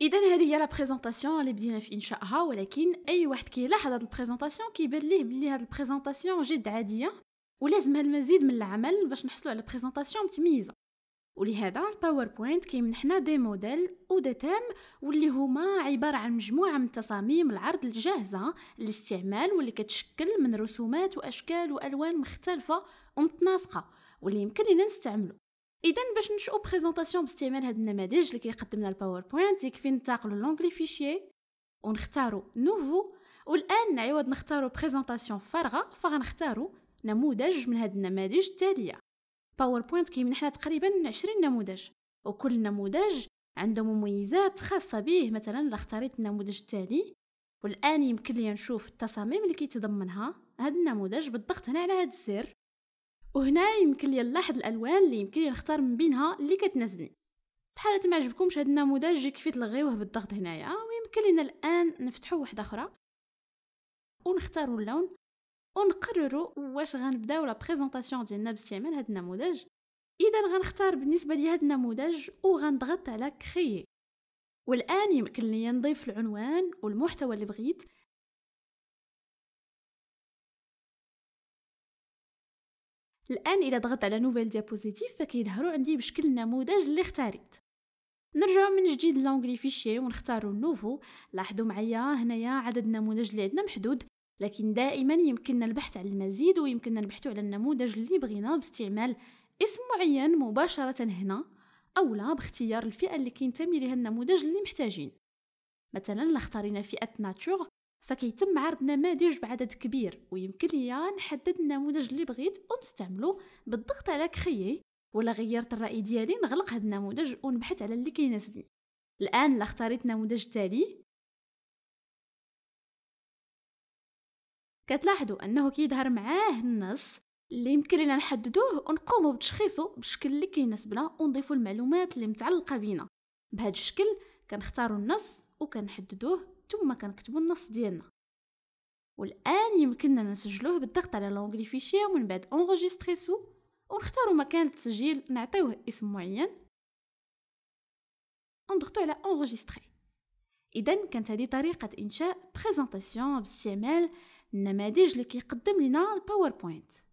اذا هذه هي لا بريزونطاسيون اللي بدينا في انشائها ولكن اي واحد كيلاحظ هذه البريزونطاسيون كيبان ليه بلي هذه البريزونطاسيون جد عاديه ولازمها المزيد من العمل باش نحصلوا على بريزونطاسيون متميزه ولهذا الباوربوينت كيمنحنا دي موديل و دي تيم واللي هما عبارة عن مجموعة من تصاميم العرض الجاهزة للاستعمال واللي كتشكل من رسومات وأشكال وألوان مختلفة ومتناسقة واللي يمكن لنا نستعملو اذا باش نشوفو بريزونطاسيون باستعمال هاد النماذج اللي كيقدمنا الباوربوينت يكفي ننتقلوا لونغلي فيشي ونختاروا نوفو والان نعاود نختاروا بريزونطاسيون فارغه فغنختاروا نموذج من هاد النماذج التاليه باوربوينت كيمنحنا تقريبا 20 نموذج وكل نموذج عنده مميزات خاصه به مثلا الا اختاريت النموذج التالي والان يمكن لي نشوف التصاميم اللي كيتضمنها هاد النموذج بالضغط هنا على هاد الزر وهنا يمكن لي نلاحظ الالوان اللي يمكن لي نختار من بينها اللي كتناسبني بحال ما عجبكمش هذا النموذج كفيت تلغيوه بالضغط هنايا ويمكن لنا الان نفتحوا واحده اخرى ونختاروا اللون ونقرروا واش غنبداو لا بريزونطاسيون ديالنا باستعمال هذا النموذج اذا غنختار بالنسبه هذا النموذج وغنضغط على كريي والان يمكن لي نضيف العنوان والمحتوى اللي بغيت الان الى ضغطت على نوفيل ديابوزيتيف فكيظهروا عندي بشكل النموذج اللي اختاريت نرجع من جديد لونغلي فيشي ونختاروا نوفو لاحظوا معايا هنايا عدد النموذج اللي عندنا محدود لكن دائما يمكننا البحث على المزيد ويمكننا البحث على النموذج اللي بغينا باستعمال اسم معين مباشرة هنا أو لا باختيار الفئة اللي كينتمي لها النموذج اللي محتاجين مثلا لاختارينا فئة ناتور فكيتم عرض نماذج بعدد كبير ويمكن ليا نحدد النموذج اللي بغيت ونستعمله بالضغط على كريي ولا غيرت الرأي ديالي نغلق هذا النموذج ونبحث على اللي كيناسبني الآن لا اختاريت نموذج تالي كتلاحظوا أنه كيظهر معاه النص اللي يمكن لنا نحددوه ونقوموا بتشخيصه بالشكل اللي كيناسبنا ونضيفوا المعلومات اللي متعلقه بينا بهذا الشكل كنختاروا النص وكنحددوه ثم كنكتبوا النص ديالنا والان يمكننا نسجلوه بالضغط على لونغلي فيشي ومن بعد اونغوجيستري سو ونختاروا مكان التسجيل نعطيوه اسم معين ونضغطوا على اونغوجيستري اذا كانت هذه طريقه انشاء بريزونطاسيون باستعمال النماذج اللي كيقدم لنا الباوربوينت